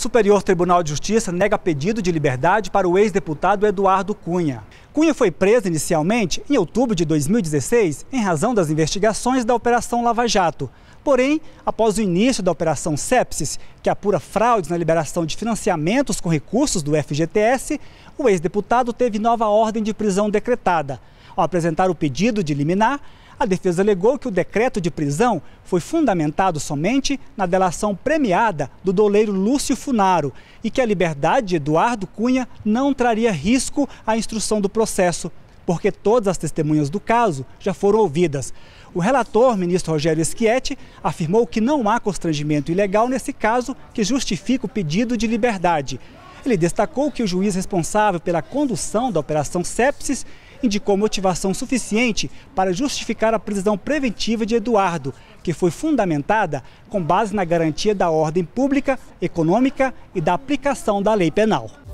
Superior Tribunal de Justiça nega pedido de liberdade para o ex-deputado Eduardo Cunha. Cunha foi preso inicialmente em outubro de 2016 em razão das investigações da Operação Lava Jato. Porém, após o início da Operação Sepsis, que apura fraudes na liberação de financiamentos com recursos do FGTS, o ex-deputado teve nova ordem de prisão decretada. Ao apresentar o pedido de liminar, a defesa alegou que o decreto de prisão foi fundamentado somente na delação premiada do doleiro Lúcio Funaro e que a liberdade de Eduardo Cunha não traria risco à instrução do processo, porque todas as testemunhas do caso já foram ouvidas. O relator, ministro Rogério Schietti, afirmou que não há constrangimento ilegal nesse caso que justifica o pedido de liberdade. Ele destacou que o juiz responsável pela condução da Operação Sepsis indicou motivação suficiente para justificar a prisão preventiva de Eduardo, que foi fundamentada com base na garantia da ordem pública, econômica e da aplicação da lei penal.